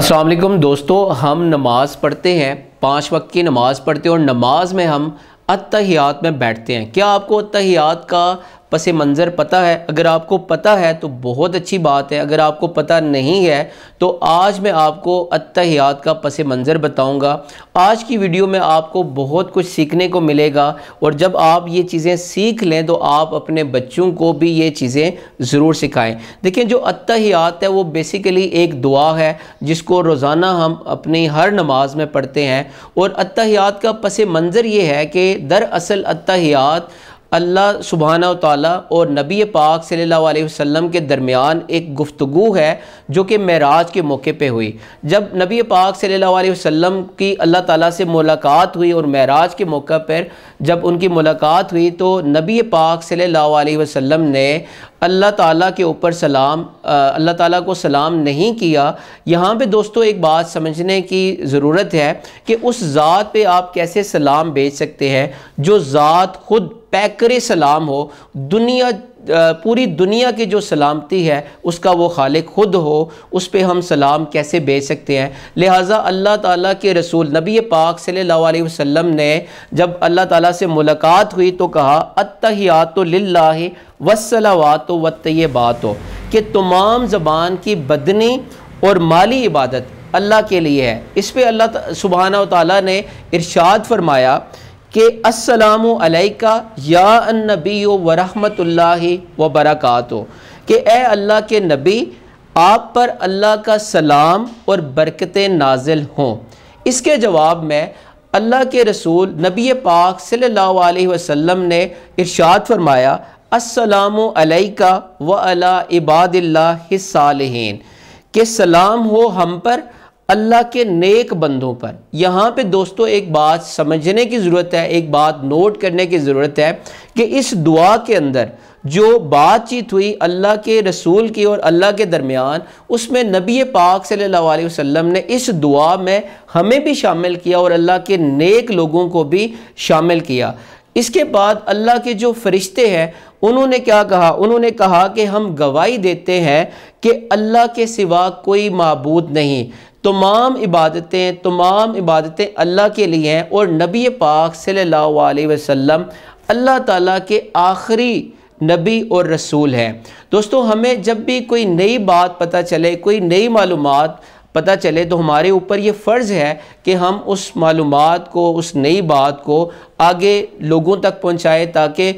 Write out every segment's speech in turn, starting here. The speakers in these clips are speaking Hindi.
अस्सलाम वालेकुम दोस्तों हम नमाज़ पढ़ते हैं पांच वक्त की नमाज़ पढ़ते हैं और नमाज में हम अतहियात में बैठते हैं क्या आपको अतहियात का पस मंज़र पता है अगर आपको पता है तो बहुत अच्छी बात है अगर आपको पता नहीं है तो आज मैं आपको अतहयात का पस मंज़र बताऊँगा आज की वीडियो में आपको बहुत कुछ सीखने को मिलेगा और जब आप ये चीज़ें सीख लें तो आप अपने बच्चों को भी ये चीज़ें ज़रूर सिखाएं देखिए जो अतहयात है वो बेसिकली एक दुआ है जिसको रोज़ाना हम अपनी हर नमाज में पढ़ते हैं और अतहयात का पस मंज़र ये है कि दरअसल अतहयात अल्लाह सुबहाना ताली और नबी पाक सल्लल्लाहु अलैहि वसल्लम के दरमियान एक गुफ्तु है जो कि मराज के मौके पे हुई जब नबी पाक सल्लल्लाहु अलैहि वसल्लम की अल्लाह ताला से मुलाकात हुई और मराज के मौके पर जब उनकी मुलाकात हुई तो नबी पाक सल्लल्लाहु अलैहि वसल्लम ने अल्लाह ताला के ऊपर सलाम अल्लाह ताला को सलाम नहीं किया यहाँ पे दोस्तों एक बात समझने की ज़रूरत है कि उस ज़ात पे आप कैसे सलाम भेज सकते हैं जो ज़ात खुद पैकर सलाम हो दुनिया पूरी दुनिया की जो सलामती है उसका वो खालिक खुद हो उस पर हम सलाम कैसे भेज सकते हैं लिहाजा अल्लाह ताला के रसूल नबी पाक सल्लल्लाहु अलैहि वसल्लम ने जब अल्लाह ताला से मुलाकात हुई तो कहा अतहियात लाला वसलावात व बात हो कि तमाम ज़बान की बदनी और माली इबादत अल्लाह के लिए है इस पर अल्लाह सुबहाना ताली ने इर्शाद फरमाया कि असलका या नबी वरहमतुल्ला व बरक़ात कि ए अल्लाह के नबी आप पर अल्लाह का सलाम और बरकतें नाजिल हों इसके जवाब में अल्लाह के रसूल नबी पाक सल्लल्लाहु अलैहि वसल्लम ने इरशाद फरमाया असलका व अला इबादिल्ला सालहन के सलाम हो हम पर अल्लाह के नेक बंदों पर यहाँ पे दोस्तों एक बात समझने की ज़रूरत है एक बात नोट करने की ज़रूरत है कि इस दुआ के अंदर जो बातचीत हुई अल्लाह के रसूल की और अल्लाह के दरमियान उसमें नबी पाक सल्लल्लाहु अलैहि वसल्लम ने इस दुआ में हमें भी शामिल किया और अल्लाह के नेक लोगों को भी शामिल किया इसके बाद अल्लाह के जो फरिश्ते हैं उन्होंने क्या कहा उन्होंने कहा कि हम गवाही देते हैं कि अल्लाह के सिवा कोई मबूद नहीं तमाम इबादतें तमाम इबादतें अल्लाह के लिए हैं और नबी पाक सल्लल्लाहु अलैहि वसल्लम अल्लाह ताला के आखिरी नबी और रसूल हैं दोस्तों हमें जब भी कोई नई बात पता चले कोई नई मालूम पता चले तो हमारे ऊपर ये फ़र्ज़ है कि हम उस मालूम को उस नई बात को आगे लोगों तक पहुँचाएँ ताकि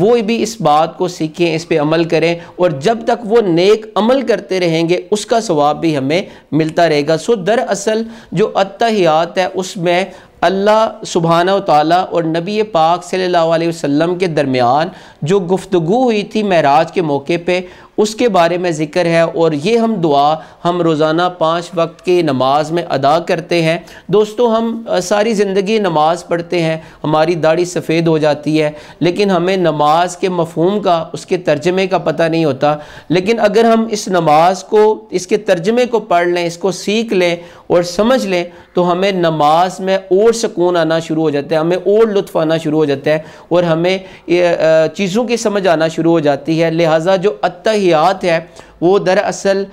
वो भी इस बात को सीखें इस पर अमल करें और जब तक वो नेक अमल करते रहेंगे उसका स्वाब भी हमें मिलता रहेगा सो दरअसल जो अतहियात है उसमें अल्लाह सुबहाना ताली और नबी पाक सल्लल्लाहु अलैहि वसल्लम के दरमियान जो गुफ्तु हुई थी महराज के मौके पे उसके बारे में ज़िक्र है और ये हम दुआ हम रोज़ाना पाँच वक्त की नमाज में अदा करते हैं दोस्तों हम सारी ज़िंदगी नमाज़ पढ़ते हैं हमारी दाढ़ी सफ़ेद हो जाती है लेकिन हमें नमाज के मफहम का उसके तर्जमे का पता नहीं होता लेकिन अगर हम इस नमाज को इसके तर्जमे को पढ़ लें इसको सीख लें और समझ लें तो हमें नमाज में और सुकून आना शुरू हो जाता है हमें और लुत्फ आना शुरू हो जाता है और हमें चीज़ों की समझ आना शुरू हो जाती है लिहाजा जो अत्य ही आयत है वो दरअसल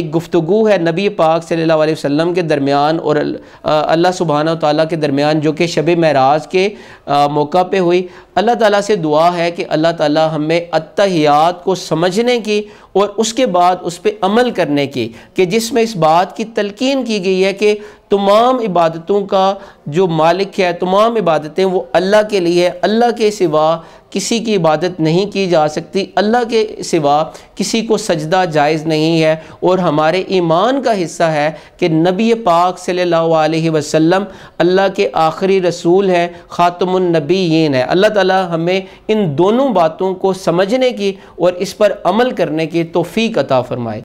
एक गुफ्तु है नबी पाक सल्लल्लाहु अलैहि वसल्लम के दरमियान और अल्लाह सुबहाना ताली के दरमियान जो कि शब महराज के मौका पे हुई अल्लाह ताला से दुआ है कि अल्लाह ताला हमें अतहियात को समझने की और उसके बाद उस पर अमल करने की कि जिसमें इस बात की तलकिन की गई है कि तमाम इबादतों का जो मालिक है तमाम इबादतें वो अल्लाह के लिए है अल्लाह के सिवा किसी की इबादत नहीं की जा सकती अल्लाह के सिवा किसी को सजदा जायज़ नहीं है और हमारे ईमान का हिस्सा है कि नबी पाक सल्लल्लाहु अलैहि वसल्लम अल्लाह के आखिरी रसूल हैं ख़ातमनबीन है अल्लाह ताला हमें इन दोनों बातों को समझने की और इस पर अमल करने की तोफ़ी अता फ़रमाए